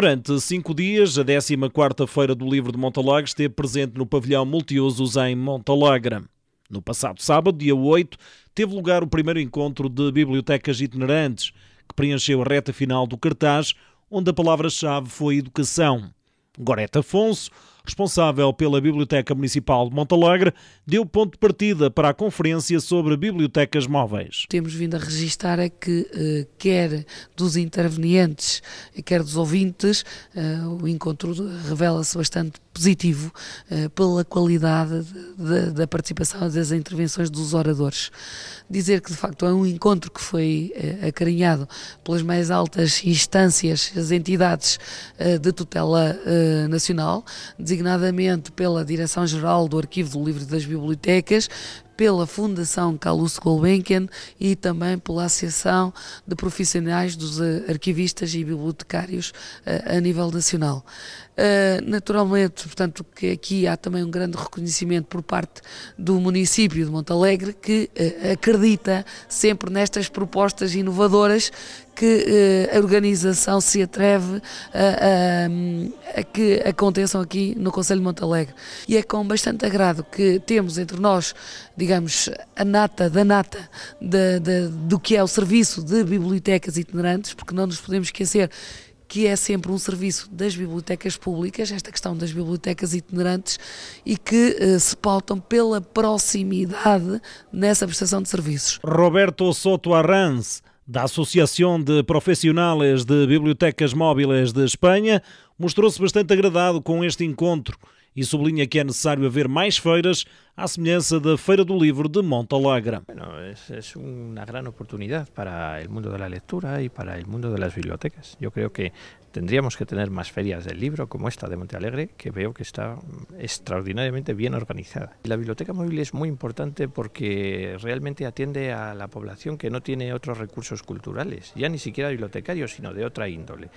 Durante cinco dias, a 14 feira do Livro de Montalegre esteve presente no pavilhão multiusos em Montalegre. No passado sábado, dia 8, teve lugar o primeiro encontro de bibliotecas itinerantes, que preencheu a reta final do cartaz, onde a palavra-chave foi educação. Gorete Afonso responsável pela Biblioteca Municipal de Montalegre, deu ponto de partida para a conferência sobre bibliotecas móveis. Temos vindo a registar é que, eh, quer dos intervenientes, quer dos ouvintes, eh, o encontro revela-se bastante positivo eh, pela qualidade da participação das intervenções dos oradores. Dizer que, de facto, é um encontro que foi acarinhado pelas mais altas instâncias, as entidades de tutela nacional, designadas designadamente pela Direção-Geral do Arquivo do Livro das Bibliotecas, pela Fundação Carlos Gulbenkian e também pela Associação de Profissionais dos eh, Arquivistas e Bibliotecários eh, a nível nacional. Eh, naturalmente, portanto, que aqui há também um grande reconhecimento por parte do município de Montalegre que acredita sempre nestas propostas inovadoras que a organização se atreve a, a, a, que aconteçam aqui no Conselho de Montalegre. E é com bastante agrado que temos entre nós, digamos, digamos, a nata da nata de, de, do que é o serviço de bibliotecas itinerantes, porque não nos podemos esquecer que é sempre um serviço das bibliotecas públicas, esta questão das bibliotecas itinerantes e que eh, se pautam pela proximidade nessa prestação de serviços. Roberto Soto Arranz, da Associação de Profissionais de Bibliotecas Móveis de Espanha, mostrou-se bastante agradado com este encontro e sublinha que é necessário haver mais feiras à de la Feira do Livro de Montalegre. es, una gran oportunidad para el mundo de la lectura y para el mundo de las bibliotecas. Yo creo que tendríamos que tener más ferias del libro como esta de Montalegre... que veo que está extraordinariamente bien organizada. La biblioteca móvil es muy importante porque realmente atiende a la población que no tiene otros recursos culturales, ya ni siquiera bibliotecarios, sino de otra índole.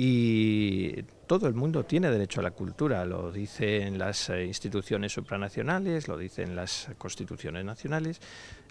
Y todo el mundo tiene derecho a la cultura, lo dicen las eh, instituciones supranacionales, lo lo dicen las constituciones nacionales,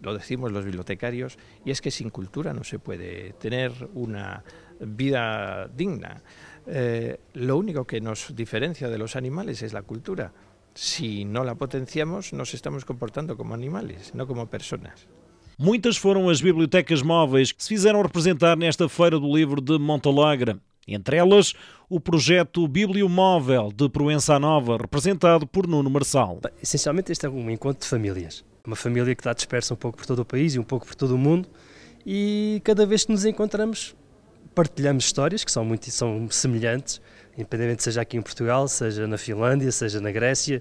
lo decimos los bibliotecarios, y es que sin cultura no se puede tener una vida digna. Eh, lo único que nos diferencia de los animales es la cultura. Si no la potenciamos, nos estamos comportando como animales, no como personas. Muchas fueron las bibliotecas móveis que se fizeram representar nesta Feira do Livro de Montalegre. Entre elas, o projeto Bibliomóvel de Proença Nova, representado por Nuno Marçal. Essencialmente, este é um encontro de famílias. Uma família que está dispersa um pouco por todo o país e um pouco por todo o mundo. E cada vez que nos encontramos, partilhamos histórias que são muito são semelhantes, independente seja aqui em Portugal, seja na Finlândia, seja na Grécia,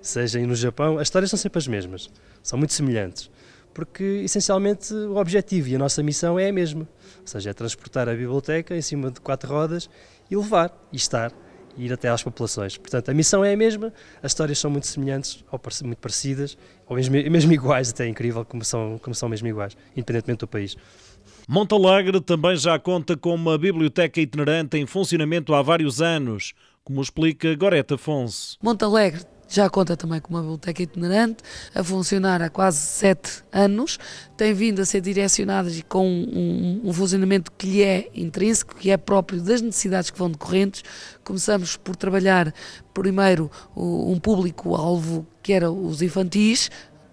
seja no Japão. As histórias são sempre as mesmas, são muito semelhantes porque essencialmente o objetivo e a nossa missão é a mesma, ou seja, é transportar a biblioteca em cima de quatro rodas e levar e estar e ir até às populações. Portanto, a missão é a mesma, as histórias são muito semelhantes ou muito parecidas, ou mesmo, mesmo iguais, até é incrível como são, como são mesmo iguais, independentemente do país. Montalegre também já conta com uma biblioteca itinerante em funcionamento há vários anos, como explica Gorete Afonso. Montalegre já conta também com uma biblioteca itinerante, a funcionar há quase sete anos, tem vindo a ser direcionada com um, um, funcionamento que lhe é intrínseco, que é próprio das necessidades que vão decorrentes. Começamos por trabalhar primeiro um público-alvo que era os infantis,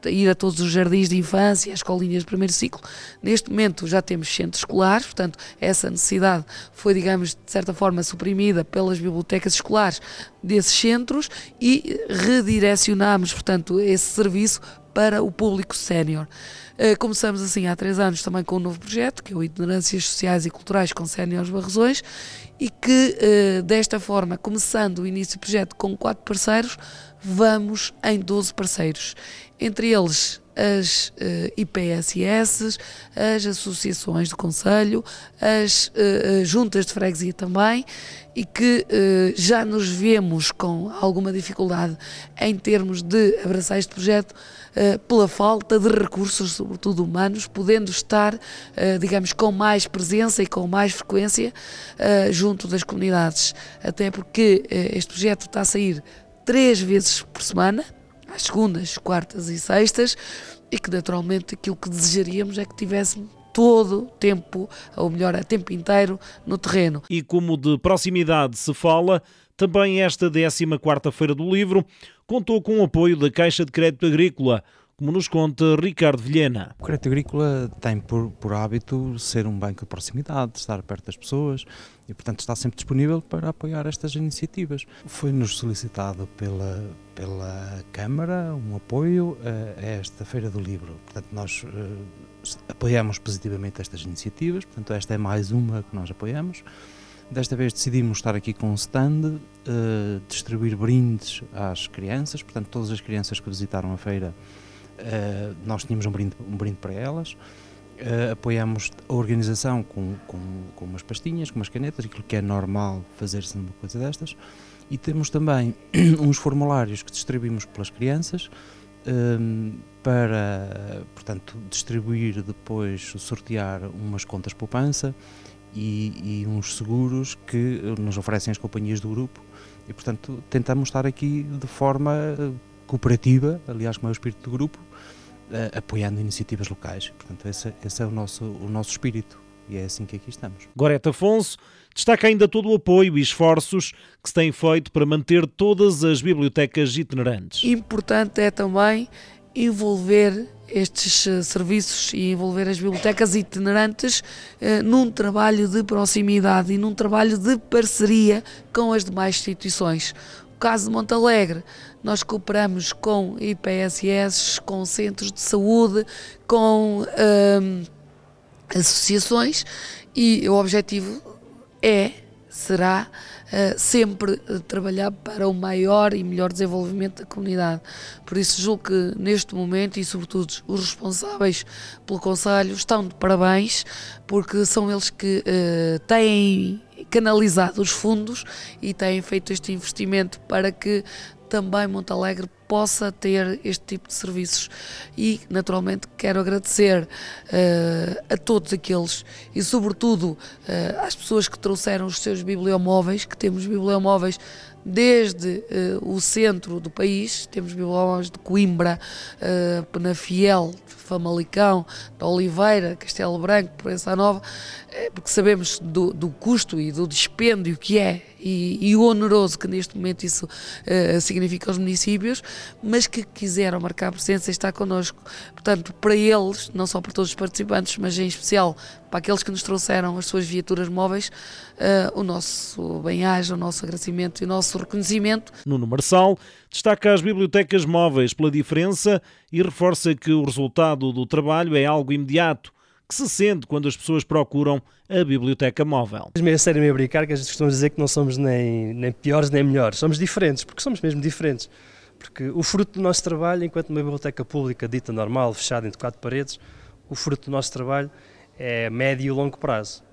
ir a todos os jardins de infância, as escolinhas de primeiro ciclo. Neste momento já temos centros escolares, portanto, essa necessidade foi, digamos, de certa forma suprimida pelas bibliotecas escolares desses centros e redirecionámos, portanto, esse serviço para o público sénior. Eh, começamos assim há três anos também com um novo projeto, que é o Itinerâncias Sociais e Culturais com Séniores Barrosões, e que eh, desta forma, começando o início do projeto com quatro parceiros, vamos em 12 parceiros entre eles as uh, eh, IPSS, as associações de conselho, as uh, juntas de freguesia também, e que uh, já nos vemos com alguma dificuldade em termos de abraçar este projeto pela falta de recursos, sobretudo humanos, podendo estar, digamos, com mais presença e com mais frequência junto das comunidades. Até porque este projeto está a sair três vezes por semana às segundas, quartas e sextas, e que naturalmente aquilo que desejaríamos é que tivéssemos todo tempo, ou melhor, a tempo inteiro no terreno. E como de proximidade se fala, também esta 14 quarta Feira do Livro contou com o apoio da Caixa de Crédito Agrícola, como nos conta Ricardo Vilhena. O crédito agrícola tem por, por hábito ser um banco de proximidade, estar perto das pessoas e, portanto, está sempre disponível para apoiar estas iniciativas. Foi-nos solicitado pela, pela Câmara um apoio a, esta Feira do Livro. Portanto, nós eh, apoiamos positivamente estas iniciativas, portanto, esta é mais uma que nós apoiamos. Desta vez decidimos estar aqui com um stand, uh, distribuir brindes às crianças, portanto, todas as crianças que visitaram a feira eh, nós tínhamos um brinde, um brinde para elas, uh, apoiamos a organização com, com, com, umas pastinhas, com umas canetas, aquilo que é normal fazer-se numa coisa destas, e temos também uns formulários que distribuímos pelas crianças um, ehm, para, portanto, distribuir depois, sortear umas contas poupança e, e uns seguros que nos oferecem as companhias do grupo e, portanto, tentamos estar aqui de forma eh, cooperativa, aliás, como é o espírito do grupo, eh, apoiando iniciativas locais. Portanto, esse, esse é o nosso, o nosso espírito e é assim que aqui estamos. Goreta Afonso destaca ainda todo o apoio e esforços que se têm feito para manter todas as bibliotecas itinerantes. Importante é também envolver estes eh, serviços e envolver as bibliotecas itinerantes eh, num trabalho de proximidade e num trabalho de parceria com as demais instituições caso de Montalegre, nós cooperamos com IPSS, com centros de saúde, com hum, associações e o objetivo é, será, Uh, sempre trabalhar para o maior e melhor desenvolvimento da comunidade. Por isso, julgo que neste momento e, sobretudo, os responsáveis pelo Conselho estão de parabéns, porque são eles que uh, têm canalizado os fundos e têm feito este investimento para que também Montalegre possa ter este tipo de serviços. E, naturalmente, quero agradecer uh, a todos aqueles e, sobretudo, uh, às pessoas que trouxeram os seus bibliomóveis, que temos bibliomóveis desde uh, o centro do país, temos bibliomóveis de Coimbra, uh, Penafiel, Famalicão, da Oliveira, Castelo Branco, Proença Nova, porque sabemos do, do, custo e do dispêndio que é e, e o oneroso que neste momento isso uh, significa aos municípios, mas que quiseram marcar presença e estar connosco. Portanto, para eles, não só para todos os participantes, mas em especial para aqueles que nos trouxeram as suas viaturas móveis, uh, o nosso bem-aja, o nosso agradecimento e o nosso reconhecimento. Nuno Marçal destaca as bibliotecas móveis pela diferença e reforça que o resultado do trabalho é algo imediato que se sente quando as pessoas procuram a biblioteca móvel. Mesmo é sério, meio brincar, que às vezes costumamos dizer que não somos nem, nem piores nem melhores, somos diferentes, porque somos mesmo diferentes. Porque o fruto do nosso trabalho, enquanto uma biblioteca pública dita normal, fechada entre quatro paredes, o fruto do nosso trabalho é médio e longo prazo.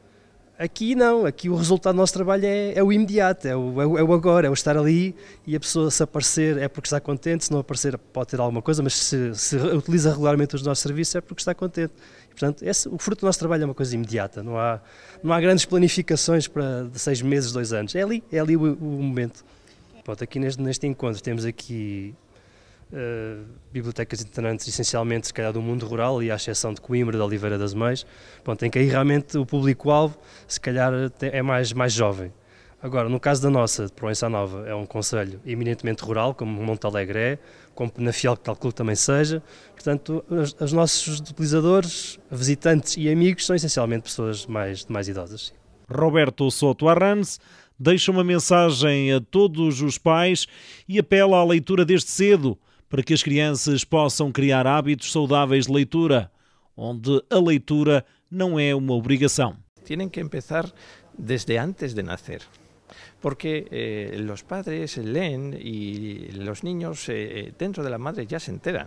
Aqui não, aqui o resultado do nosso trabalho é, é o imediato, é o, é, o, é o, agora, é o estar ali e a pessoa se aparecer é porque está contente, se não aparecer pode ter alguma coisa, mas se, se utiliza regularmente os nossos serviços é porque está contente. E, portanto, esse, o fruto do nosso trabalho é uma coisa imediata, não há, não há grandes planificações para seis meses, dois anos, é ali, é ali o, o momento. Pronto, aqui neste, neste encontro temos aqui Uh, bibliotecas itinerantes essencialmente se calhar do mundo rural e à exceção de Coimbra, de Oliveira das Mães, pronto, em que aí realmente o público-alvo se calhar é mais, mais jovem. Agora, no caso da nossa, de Proença Nova, é um conselho eminentemente rural, como Monte Alegre é, como Penafiel, que calculo também seja, portanto, os, os, nossos utilizadores, visitantes e amigos são essencialmente pessoas mais, mais idosas. Roberto Soto Arranes deixa uma mensagem a todos os pais e apela à leitura desde cedo para que as crianças possam criar hábitos saudáveis de leitura, onde a leitura não é uma obrigação. Têm que começar desde antes de nascer. porque eh, padres leem e os niños eh, eh, dentro de madre já se enteran.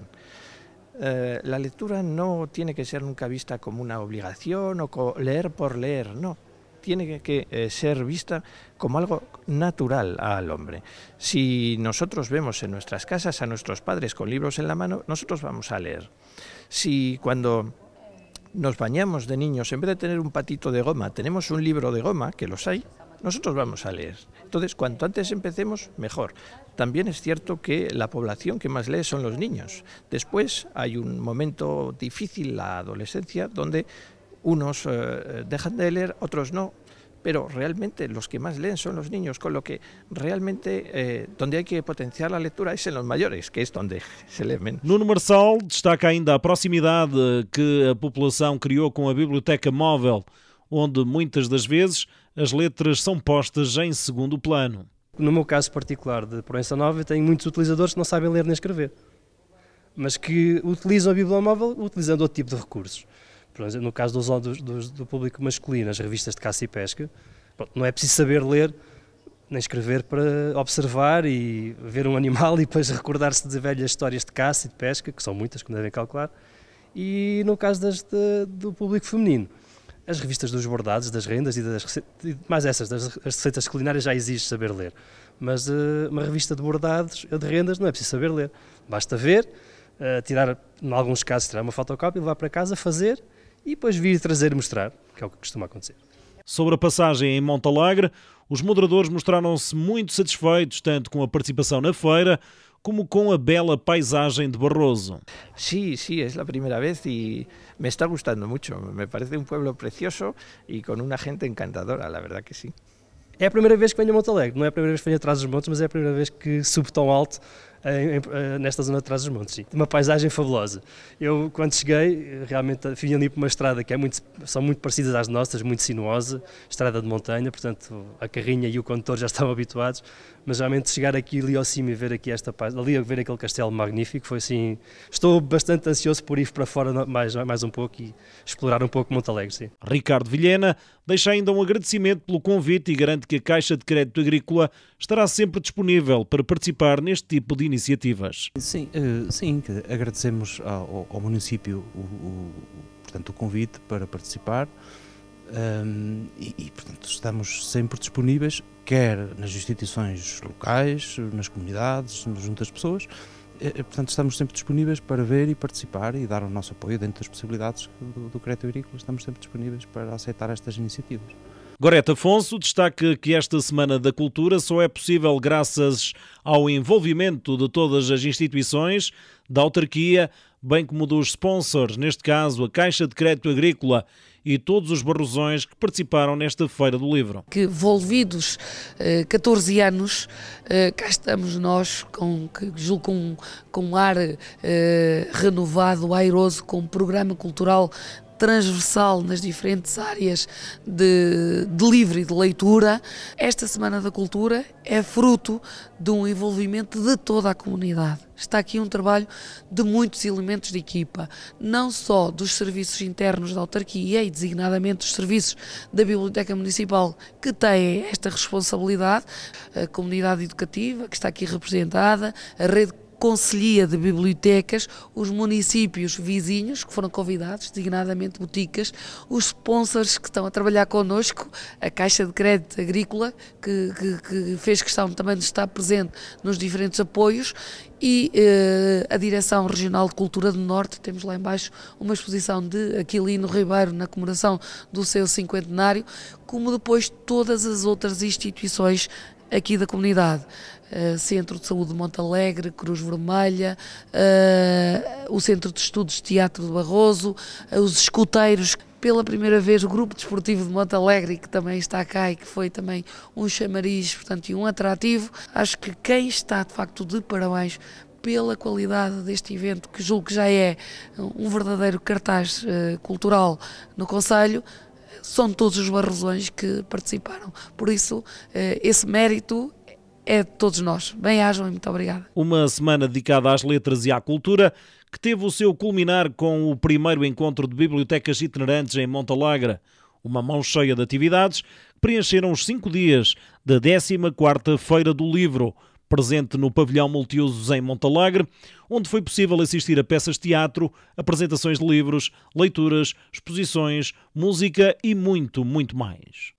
Eh, leitura não tem que ser nunca vista como uma obrigação ou leer por leer, não. tiene que, eh, ser vista como algo natural al hombre. Si nosotros vemos en nuestras casas a nuestros padres con libros en la mano, nosotros vamos a leer. Si cuando nos bañamos de niños, en vez de tener un patito de goma, tenemos un libro de goma, que los hay, nosotros vamos a leer. Entonces, cuanto antes empecemos, mejor. También es cierto que la población que más lee son los niños. Después hay un momento difícil, la adolescencia, donde Unos eh, eh, dejan de leer, otros no, pero realmente los que más leen son los niños, con lo que realmente eh, donde hay que potenciar la lectura es en los mayores, que es donde se lee menos. Nuno Marçal destaca ainda a proximidade que a população criou com a biblioteca móvel, onde muitas das vezes as letras são postas em segundo plano. No meu caso particular de Proença Nova, tenho muitos utilizadores que não sabem ler nem escrever, mas que utilizam a Bíblia móvel utilizando outro tipo de recursos no caso do, do, do, público masculino, as revistas de caça e pesca, pronto, não é preciso saber ler nem escrever para observar e ver um animal e depois recordar-se de velhas histórias de caça e de pesca, que são muitas, como devem calcular, e no caso das, de, do público feminino. As revistas dos bordados, das rendas e das receitas, mais essas, das receitas culinárias já exige saber ler. Mas uh, uma revista de bordados ou eh, de rendas não é preciso saber ler. Basta ver, uh, tirar, em alguns casos, tirar uma fotocópia, levar para casa, fazer e depois vir trazer e mostrar, que é o que costuma acontecer. Sobre a passagem em Montalegre, os moderadores mostraram-se muito satisfeitos tanto com a participação na feira como com a bela paisagem de Barroso. Sim, sim, é a primeira vez e me está gostando muito. Me parece um pueblo precioso e com uma gente encantadora, a verdade que sim. É a primeira vez que venho a Montalegre, não é a primeira vez que venho atrás dos montes, mas é a primeira vez que subo tão alto em, em, eh, nesta zona de trás montes Sim. Uma paisagem fabulosa. Eu, quando cheguei, eh, realmente vim eh, ali por uma estrada que é muito, são muito parecidas às nossas, muito sinuosa, estrada de montanha, portanto a carrinha e o condutor já estavam habituados, mas realmente chegar aqui ali ao cima e ver aqui esta ali ver aquele castelo magnífico, foi assim, estou bastante ansioso por ir para fora mais, mais um pouco e explorar um pouco Montalegre, sim. Ricardo Vilhena deixa ainda um agradecimento pelo convite e garante que a Caixa de Crédito Agrícola estará sempre disponível para participar neste tipo de iniciativas. Sim, eh, sim agradecemos ao, ao município o, o, portanto, o convite para participar. Um, ehm, e, e, portanto, estamos sempre disponíveis quer nas instituições locais, nas comunidades, junto das pessoas. Eh, eh, portanto, estamos sempre disponíveis para ver e participar e dar o nosso apoio dentro das possibilidades do, do crédito agrícola. Estamos sempre disponíveis para aceitar estas iniciativas. Gorete Afonso destaca que esta Semana da Cultura só é possível graças ao envolvimento de todas as instituições da autarquia, bem como dos sponsors, neste caso a Caixa de Crédito Agrícola e todos os barrosões que participaram nesta Feira do Livro. Que volvidos eh, 14 anos, eh, cá estamos nós, com, que julgo com, com um ar eh, renovado, airoso, com um programa cultural transversal nas diferentes áreas de, de livro e de leitura. Esta Semana da Cultura é fruto de um envolvimento de toda a comunidade. Está aqui um trabalho de muitos elementos de equipa, não só dos serviços internos da autarquia e designadamente dos serviços da Biblioteca Municipal, que têm esta responsabilidade, a comunidade educativa que está aqui representada, a rede Conselhia de bibliotecas os municípios vizinhos que foram convidados, designadamente boticas, os sponsors que estão a trabalhar connosco, a Caixa de Crédito Agrícola, que, que, que fez questão também de estar presente nos diferentes apoios, e eh, a Direção Regional de Cultura do Norte, temos lá embaixo uma exposição de Aquilino Ribeiro na comemoração do seu cinquentenário, como depois todas as outras instituições aqui da comunidade. Uh, Centro de Saúde de Monte Alegre, Cruz Vermelha, uh, o Centro de Estudos de Teatro do Barroso, uh, os escuteiros, pela primeira vez o Grupo Desportivo de Monte Alegre que também está cá e que foi também um chamariz, portanto, e um atrativo. Acho que quem está, de facto, de parabéns pela qualidade deste evento, que julgo que já é um verdadeiro cartaz cultural no Conselho, são todos os barrosões que participaram. Por isso, eh, esse mérito é de todos nós. Bem-ajam e muito obrigada. Uma semana dedicada às letras e à cultura, que teve o seu culminar com o primeiro encontro de bibliotecas itinerantes em Montalagra. Uma mão cheia de atividades que preencheram os cinco dias da 14ª Feira do Livro, presente no pavilhão multiusos em Montalegre, onde foi possível assistir a peças de teatro, apresentações de livros, leituras, exposições, música e muito, muito mais.